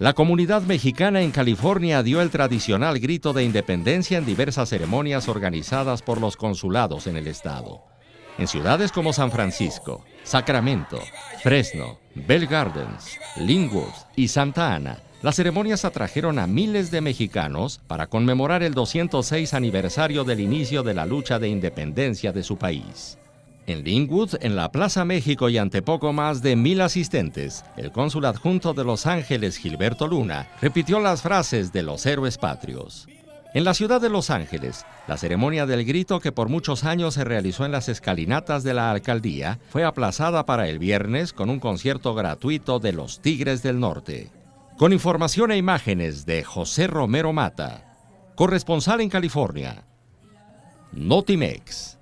La comunidad mexicana en California dio el tradicional grito de independencia en diversas ceremonias organizadas por los consulados en el estado. En ciudades como San Francisco, Sacramento, Fresno, Bell Gardens, Linwood y Santa Ana, las ceremonias atrajeron a miles de mexicanos para conmemorar el 206 aniversario del inicio de la lucha de independencia de su país. En Linwood, en la Plaza México y ante poco más de mil asistentes, el cónsul adjunto de Los Ángeles, Gilberto Luna, repitió las frases de los héroes patrios. En la ciudad de Los Ángeles, la ceremonia del grito que por muchos años se realizó en las escalinatas de la alcaldía fue aplazada para el viernes con un concierto gratuito de los Tigres del Norte. Con información e imágenes de José Romero Mata, corresponsal en California, Notimex.